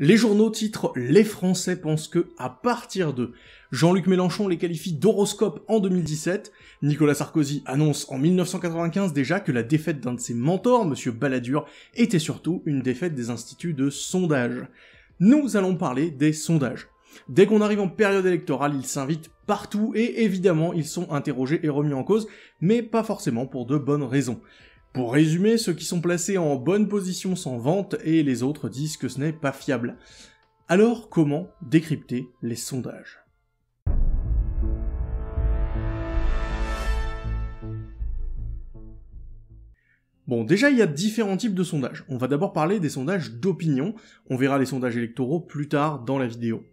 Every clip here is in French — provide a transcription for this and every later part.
Les journaux titrent Les Français pensent que, à partir de Jean-Luc Mélenchon les qualifie d'horoscope en 2017, Nicolas Sarkozy annonce en 1995 déjà que la défaite d'un de ses mentors, M. Balladur, était surtout une défaite des instituts de sondage. Nous allons parler des sondages. Dès qu'on arrive en période électorale, ils s'invitent partout et évidemment ils sont interrogés et remis en cause, mais pas forcément pour de bonnes raisons. Pour résumer, ceux qui sont placés en bonne position s'en vantent et les autres disent que ce n'est pas fiable. Alors comment décrypter les sondages Bon, déjà, il y a différents types de sondages. On va d'abord parler des sondages d'opinion. On verra les sondages électoraux plus tard dans la vidéo.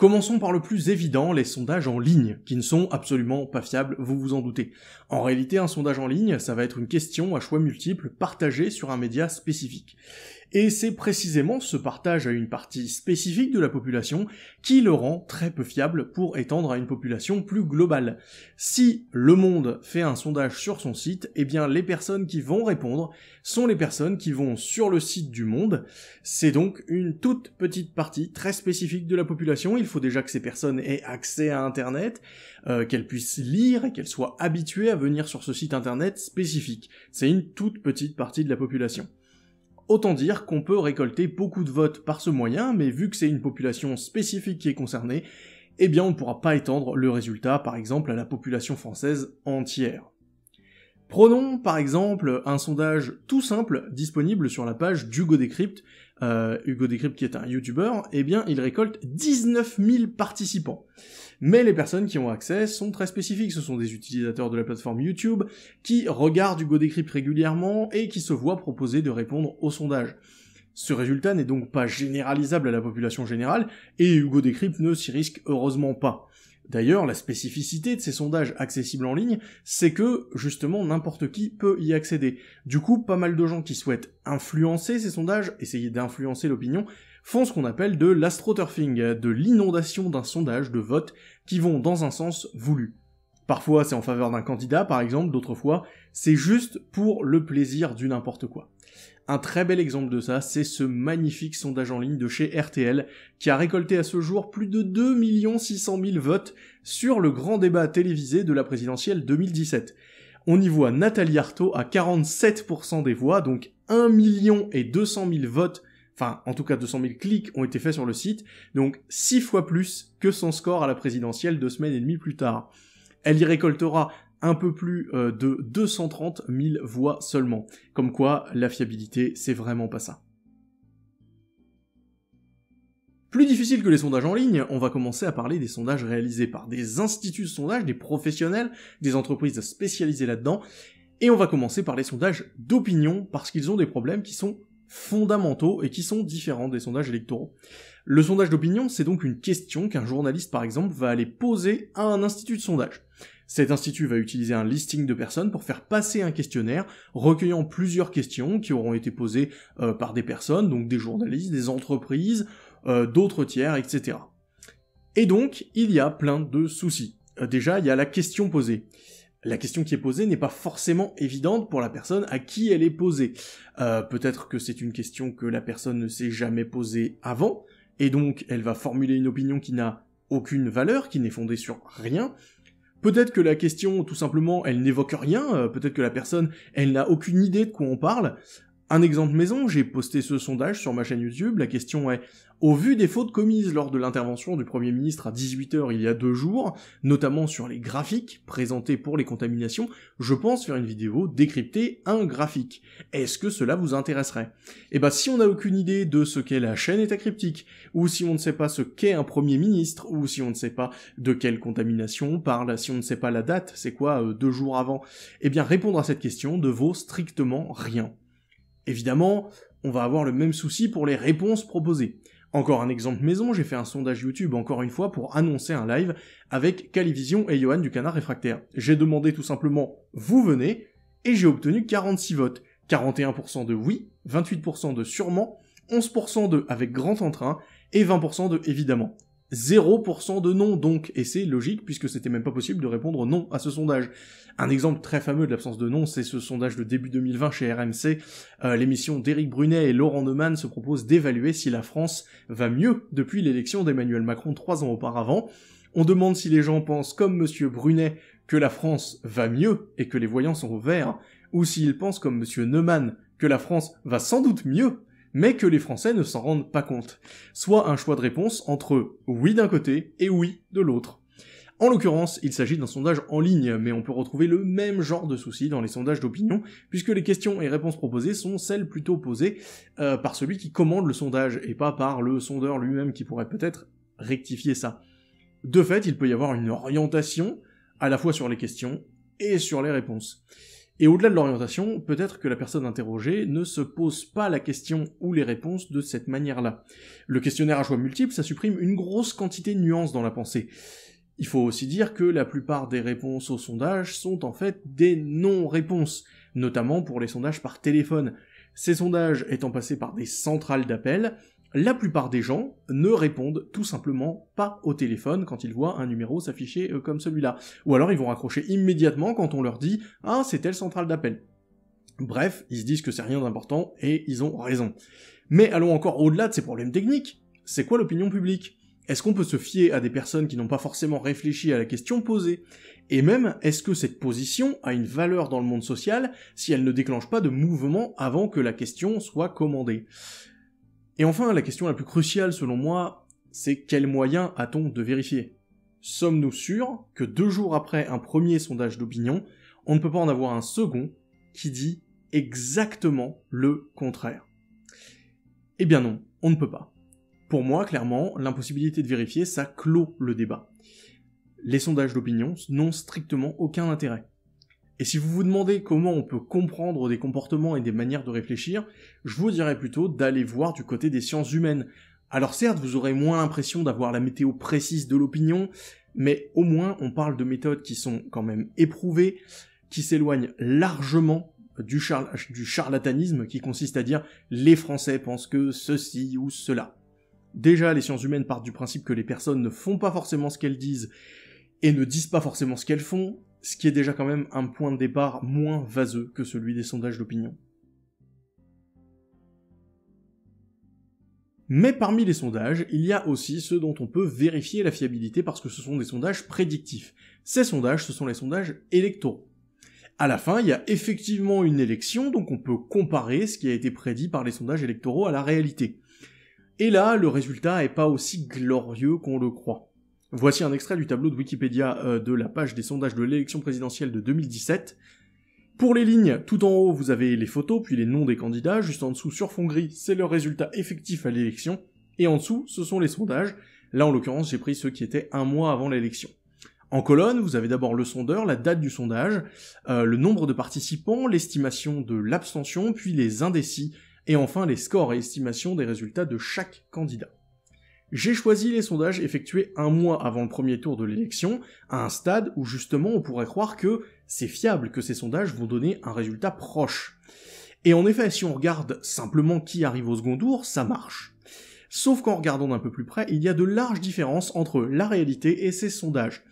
Commençons par le plus évident, les sondages en ligne, qui ne sont absolument pas fiables, vous vous en doutez. En réalité, un sondage en ligne, ça va être une question à choix multiples partagée sur un média spécifique et c'est précisément ce partage à une partie spécifique de la population qui le rend très peu fiable pour étendre à une population plus globale. Si Le Monde fait un sondage sur son site, eh bien les personnes qui vont répondre sont les personnes qui vont sur le site du Monde. C'est donc une toute petite partie très spécifique de la population, il faut déjà que ces personnes aient accès à Internet, euh, qu'elles puissent lire et qu'elles soient habituées à venir sur ce site Internet spécifique. C'est une toute petite partie de la population. Autant dire qu'on peut récolter beaucoup de votes par ce moyen, mais vu que c'est une population spécifique qui est concernée, eh bien on ne pourra pas étendre le résultat par exemple à la population française entière. Prenons par exemple un sondage tout simple disponible sur la page d'Hugo Decrypt. Euh, Hugo Decrypt, qui est un youtubeur, eh bien il récolte 19 000 participants. Mais les personnes qui ont accès sont très spécifiques, ce sont des utilisateurs de la plateforme YouTube qui regardent Hugo Décrypte régulièrement et qui se voient proposer de répondre au sondage. Ce résultat n'est donc pas généralisable à la population générale, et Hugo Decrypt ne s'y risque heureusement pas. D'ailleurs, la spécificité de ces sondages accessibles en ligne, c'est que, justement, n'importe qui peut y accéder. Du coup, pas mal de gens qui souhaitent influencer ces sondages, essayer d'influencer l'opinion, font ce qu'on appelle de l'astroturfing, de l'inondation d'un sondage de votes qui vont dans un sens voulu. Parfois c'est en faveur d'un candidat par exemple, d'autres fois c'est juste pour le plaisir du n'importe quoi. Un très bel exemple de ça, c'est ce magnifique sondage en ligne de chez RTL, qui a récolté à ce jour plus de 2 600 000 votes sur le grand débat télévisé de la présidentielle 2017. On y voit Nathalie Arthaud à 47% des voix, donc 1 200 000 votes, enfin en tout cas 200 000 clics ont été faits sur le site, donc 6 fois plus que son score à la présidentielle deux semaines et demie plus tard. Elle y récoltera un peu plus euh, de 230 000 voix seulement. Comme quoi, la fiabilité, c'est vraiment pas ça. Plus difficile que les sondages en ligne, on va commencer à parler des sondages réalisés par des instituts de sondage, des professionnels, des entreprises spécialisées là-dedans, et on va commencer par les sondages d'opinion, parce qu'ils ont des problèmes qui sont fondamentaux et qui sont différents des sondages électoraux. Le sondage d'opinion, c'est donc une question qu'un journaliste, par exemple, va aller poser à un institut de sondage. Cet institut va utiliser un listing de personnes pour faire passer un questionnaire recueillant plusieurs questions qui auront été posées euh, par des personnes, donc des journalistes, des entreprises, euh, d'autres tiers, etc. Et donc, il y a plein de soucis. Euh, déjà, il y a la question posée. La question qui est posée n'est pas forcément évidente pour la personne à qui elle est posée. Peut-être que c'est une question que la personne ne s'est jamais posée avant, et donc elle va formuler une opinion qui n'a aucune valeur, qui n'est fondée sur rien, Peut-être que la question, tout simplement, elle n'évoque rien, euh, peut-être que la personne, elle n'a aucune idée de quoi on parle, un exemple maison, j'ai posté ce sondage sur ma chaîne YouTube, la question est au vu des fautes commises lors de l'intervention du Premier ministre à 18h il y a deux jours, notamment sur les graphiques présentés pour les contaminations, je pense faire une vidéo décrypter un graphique. Est-ce que cela vous intéresserait Eh ben si on n'a aucune idée de ce qu'est la chaîne état cryptique, ou si on ne sait pas ce qu'est un Premier ministre, ou si on ne sait pas de quelle contamination on parle, si on ne sait pas la date, c'est quoi euh, deux jours avant, eh bien répondre à cette question ne vaut strictement rien. Évidemment, on va avoir le même souci pour les réponses proposées. Encore un exemple maison, j'ai fait un sondage YouTube encore une fois pour annoncer un live avec Calivision et Johan du Canard Réfractaire. J'ai demandé tout simplement « Vous venez ?» et j'ai obtenu 46 votes. 41% de oui, 28% de sûrement, 11% de avec grand entrain et 20% de évidemment. 0% de non donc, et c'est logique puisque c'était même pas possible de répondre non à ce sondage. Un exemple très fameux de l'absence de non, c'est ce sondage de début 2020 chez RMC. Euh, l'émission d'Éric Brunet et Laurent Neumann se propose d'évaluer si la France va mieux depuis l'élection d'Emmanuel Macron trois ans auparavant. On demande si les gens pensent comme Monsieur Brunet que la France va mieux et que les voyants sont au vert, ou s'ils pensent comme Monsieur Neumann que la France va sans doute mieux mais que les Français ne s'en rendent pas compte. Soit un choix de réponse entre oui d'un côté et oui de l'autre. En l'occurrence, il s'agit d'un sondage en ligne, mais on peut retrouver le même genre de souci dans les sondages d'opinion, puisque les questions et réponses proposées sont celles plutôt posées euh, par celui qui commande le sondage, et pas par le sondeur lui-même qui pourrait peut-être rectifier ça. De fait, il peut y avoir une orientation, à la fois sur les questions et sur les réponses. Et au-delà de l'orientation, peut-être que la personne interrogée ne se pose pas la question ou les réponses de cette manière-là. Le questionnaire à choix multiple, ça supprime une grosse quantité de nuances dans la pensée. Il faut aussi dire que la plupart des réponses aux sondages sont en fait des non-réponses, notamment pour les sondages par téléphone. Ces sondages étant passés par des centrales d'appel, la plupart des gens ne répondent tout simplement pas au téléphone quand ils voient un numéro s'afficher euh, comme celui-là. Ou alors ils vont raccrocher immédiatement quand on leur dit Ah, c'est telle centrale d'appel. Bref, ils se disent que c'est rien d'important et ils ont raison. Mais allons encore au-delà de ces problèmes techniques. C'est quoi l'opinion publique Est-ce qu'on peut se fier à des personnes qui n'ont pas forcément réfléchi à la question posée Et même, est-ce que cette position a une valeur dans le monde social si elle ne déclenche pas de mouvement avant que la question soit commandée et enfin, la question la plus cruciale selon moi, c'est quels moyens a-t-on de vérifier Sommes-nous sûrs que deux jours après un premier sondage d'opinion, on ne peut pas en avoir un second qui dit exactement le contraire Eh bien non, on ne peut pas. Pour moi, clairement, l'impossibilité de vérifier, ça clôt le débat. Les sondages d'opinion n'ont strictement aucun intérêt. Et si vous vous demandez comment on peut comprendre des comportements et des manières de réfléchir, je vous dirais plutôt d'aller voir du côté des sciences humaines. Alors certes, vous aurez moins l'impression d'avoir la météo précise de l'opinion, mais au moins on parle de méthodes qui sont quand même éprouvées, qui s'éloignent largement du, du charlatanisme qui consiste à dire les Français pensent que ceci ou cela. Déjà, les sciences humaines partent du principe que les personnes ne font pas forcément ce qu'elles disent et ne disent pas forcément ce qu'elles font, ce qui est déjà quand même un point de départ moins vaseux que celui des sondages d'opinion. Mais parmi les sondages, il y a aussi ceux dont on peut vérifier la fiabilité parce que ce sont des sondages prédictifs. Ces sondages, ce sont les sondages électoraux. À la fin, il y a effectivement une élection, donc on peut comparer ce qui a été prédit par les sondages électoraux à la réalité. Et là, le résultat est pas aussi glorieux qu'on le croit. Voici un extrait du tableau de Wikipédia euh, de la page des sondages de l'élection présidentielle de 2017. Pour les lignes, tout en haut, vous avez les photos, puis les noms des candidats. Juste en dessous, sur fond gris, c'est leur résultat effectif à l'élection. Et en dessous, ce sont les sondages. Là, en l'occurrence, j'ai pris ceux qui étaient un mois avant l'élection. En colonne, vous avez d'abord le sondeur, la date du sondage, euh, le nombre de participants, l'estimation de l'abstention, puis les indécis, et enfin les scores et estimations des résultats de chaque candidat. J'ai choisi les sondages effectués un mois avant le premier tour de l'élection, à un stade où justement on pourrait croire que c'est fiable, que ces sondages vont donner un résultat proche. Et en effet, si on regarde simplement qui arrive au second tour, ça marche. Sauf qu'en regardant d'un peu plus près, il y a de larges différences entre la réalité et ces sondages.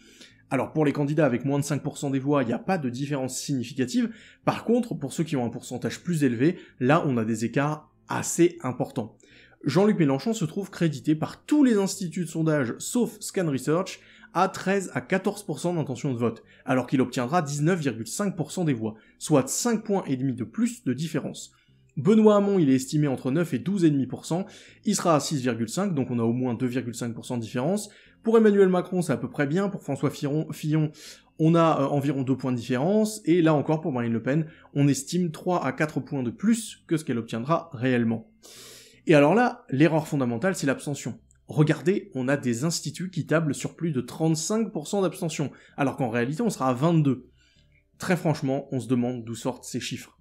Alors pour les candidats avec moins de 5% des voix, il n'y a pas de différence significative. Par contre, pour ceux qui ont un pourcentage plus élevé, là on a des écarts assez importants. Jean-Luc Mélenchon se trouve crédité par tous les instituts de sondage sauf Scan Research à 13 à 14% d'intention de vote, alors qu'il obtiendra 19,5% des voix, soit 5 points et demi de plus de différence. Benoît Hamon, il est estimé entre 9 et 12,5%, il sera à 6,5, donc on a au moins 2,5% de différence. Pour Emmanuel Macron, c'est à peu près bien, pour François Fillon, on a euh, environ 2 points de différence, et là encore pour Marine Le Pen, on estime 3 à 4 points de plus que ce qu'elle obtiendra réellement. Et alors là, l'erreur fondamentale, c'est l'abstention. Regardez, on a des instituts qui tablent sur plus de 35% d'abstention, alors qu'en réalité, on sera à 22. Très franchement, on se demande d'où sortent ces chiffres.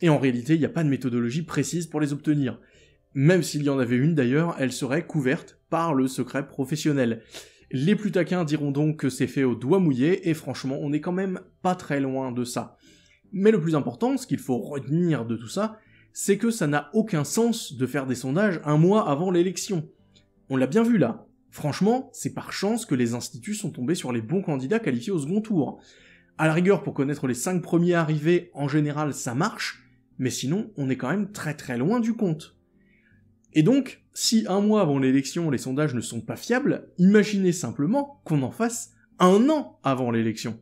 Et en réalité, il n'y a pas de méthodologie précise pour les obtenir. Même s'il y en avait une d'ailleurs, elle serait couverte par le secret professionnel. Les plus taquins diront donc que c'est fait au doigt mouillé, et franchement, on n'est quand même pas très loin de ça. Mais le plus important, ce qu'il faut retenir de tout ça, c'est que ça n'a aucun sens de faire des sondages un mois avant l'élection. On l'a bien vu là. Franchement, c'est par chance que les instituts sont tombés sur les bons candidats qualifiés au second tour. À la rigueur, pour connaître les 5 premiers arrivés, en général, ça marche, mais sinon, on est quand même très très loin du compte. Et donc, si un mois avant l'élection, les sondages ne sont pas fiables, imaginez simplement qu'on en fasse un an avant l'élection.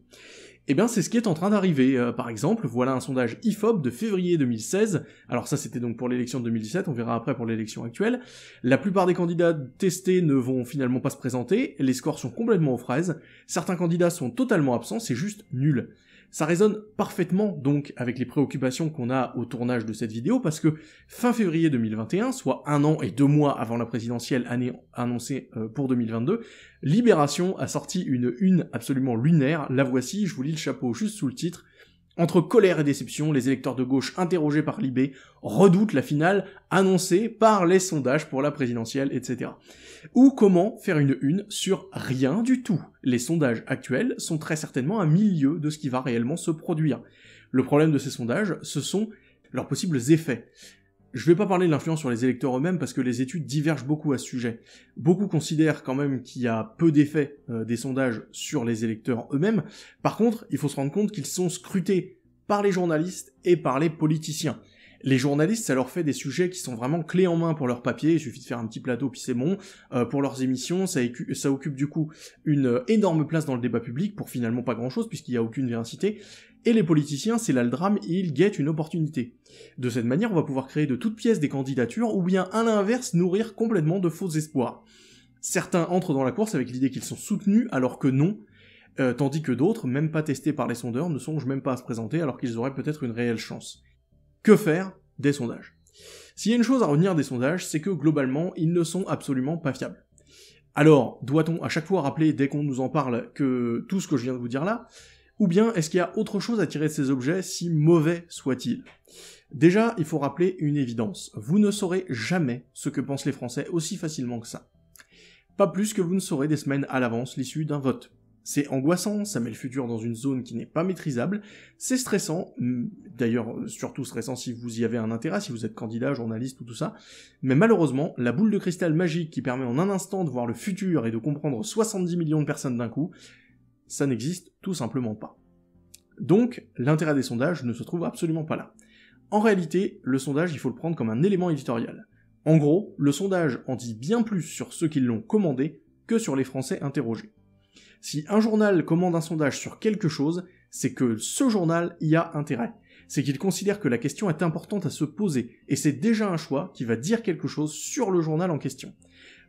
Eh bien c'est ce qui est en train d'arriver, euh, par exemple, voilà un sondage IFOP de février 2016, alors ça c'était donc pour l'élection de 2017, on verra après pour l'élection actuelle, la plupart des candidats testés ne vont finalement pas se présenter, les scores sont complètement aux fraises, certains candidats sont totalement absents, c'est juste nul. Ça résonne parfaitement donc avec les préoccupations qu'on a au tournage de cette vidéo parce que fin février 2021, soit un an et deux mois avant la présidentielle annoncée euh, pour 2022, Libération a sorti une une absolument lunaire, la voici, je vous lis le chapeau juste sous le titre, entre colère et déception, les électeurs de gauche interrogés par l'IB redoutent la finale annoncée par les sondages pour la présidentielle, etc. Ou comment faire une une sur rien du tout Les sondages actuels sont très certainement un milieu de ce qui va réellement se produire. Le problème de ces sondages, ce sont leurs possibles effets. Je ne vais pas parler de l'influence sur les électeurs eux-mêmes parce que les études divergent beaucoup à ce sujet. Beaucoup considèrent quand même qu'il y a peu d'effet euh, des sondages sur les électeurs eux-mêmes. Par contre, il faut se rendre compte qu'ils sont scrutés par les journalistes et par les politiciens. Les journalistes, ça leur fait des sujets qui sont vraiment clés en main pour leur papier, il suffit de faire un petit plateau puis c'est bon. Euh, pour leurs émissions, ça, ça occupe du coup une euh, énorme place dans le débat public pour finalement pas grand-chose puisqu'il n'y a aucune véracité et les politiciens, c'est là le drame, ils guettent une opportunité. De cette manière, on va pouvoir créer de toutes pièces des candidatures, ou bien à l'inverse, nourrir complètement de faux espoirs. Certains entrent dans la course avec l'idée qu'ils sont soutenus, alors que non, euh, tandis que d'autres, même pas testés par les sondeurs, ne songent même pas à se présenter alors qu'ils auraient peut-être une réelle chance. Que faire des sondages S'il y a une chose à retenir des sondages, c'est que globalement, ils ne sont absolument pas fiables. Alors, doit-on à chaque fois rappeler, dès qu'on nous en parle, que tout ce que je viens de vous dire là, ou bien est-ce qu'il y a autre chose à tirer de ces objets, si mauvais soit-il Déjà, il faut rappeler une évidence, vous ne saurez jamais ce que pensent les Français aussi facilement que ça. Pas plus que vous ne saurez des semaines à l'avance l'issue d'un vote. C'est angoissant, ça met le futur dans une zone qui n'est pas maîtrisable, c'est stressant, hum, d'ailleurs surtout stressant si vous y avez un intérêt, si vous êtes candidat, journaliste ou tout ça, mais malheureusement, la boule de cristal magique qui permet en un instant de voir le futur et de comprendre 70 millions de personnes d'un coup, ça n'existe tout simplement pas. Donc l'intérêt des sondages ne se trouve absolument pas là. En réalité, le sondage, il faut le prendre comme un élément éditorial. En gros, le sondage en dit bien plus sur ceux qui l'ont commandé que sur les Français interrogés. Si un journal commande un sondage sur quelque chose, c'est que ce journal y a intérêt c'est qu'il considère que la question est importante à se poser, et c'est déjà un choix qui va dire quelque chose sur le journal en question.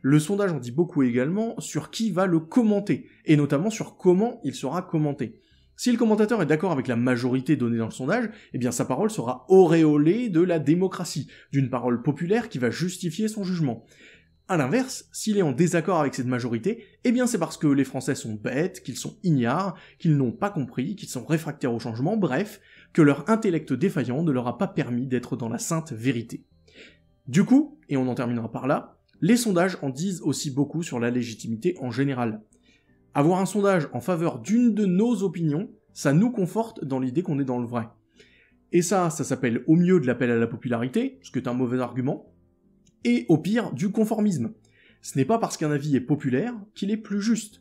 Le sondage en dit beaucoup également sur qui va le commenter, et notamment sur comment il sera commenté. Si le commentateur est d'accord avec la majorité donnée dans le sondage, eh bien sa parole sera auréolée de la démocratie, d'une parole populaire qui va justifier son jugement. A l'inverse, s'il est en désaccord avec cette majorité, eh bien c'est parce que les Français sont bêtes, qu'ils sont ignares, qu'ils n'ont pas compris, qu'ils sont réfractaires au changement, bref, que leur intellect défaillant ne leur a pas permis d'être dans la sainte vérité. Du coup, et on en terminera par là, les sondages en disent aussi beaucoup sur la légitimité en général. Avoir un sondage en faveur d'une de nos opinions, ça nous conforte dans l'idée qu'on est dans le vrai. Et ça, ça s'appelle au mieux de l'appel à la popularité, ce qui est un mauvais argument, et au pire du conformisme. Ce n'est pas parce qu'un avis est populaire qu'il est plus juste.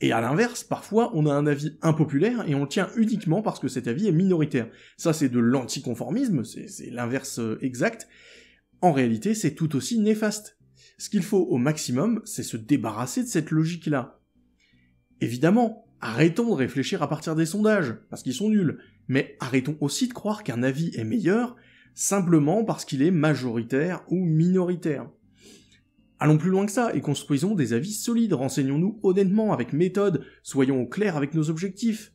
Et à l'inverse, parfois, on a un avis impopulaire et on le tient uniquement parce que cet avis est minoritaire. Ça, c'est de l'anticonformisme, c'est l'inverse euh, exact. En réalité, c'est tout aussi néfaste. Ce qu'il faut au maximum, c'est se débarrasser de cette logique-là. Évidemment, arrêtons de réfléchir à partir des sondages, parce qu'ils sont nuls, mais arrêtons aussi de croire qu'un avis est meilleur simplement parce qu'il est majoritaire ou minoritaire. Allons plus loin que ça et construisons des avis solides, renseignons-nous honnêtement, avec méthode, soyons au clair avec nos objectifs.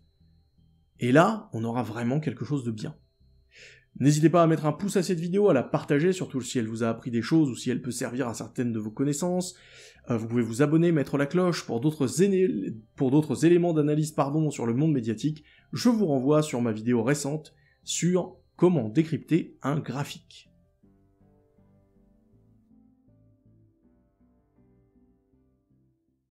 Et là, on aura vraiment quelque chose de bien. N'hésitez pas à mettre un pouce à cette vidéo, à la partager, surtout si elle vous a appris des choses ou si elle peut servir à certaines de vos connaissances. Euh, vous pouvez vous abonner, mettre la cloche pour d'autres éléments d'analyse pardon, sur le monde médiatique. Je vous renvoie sur ma vidéo récente sur comment décrypter un graphique.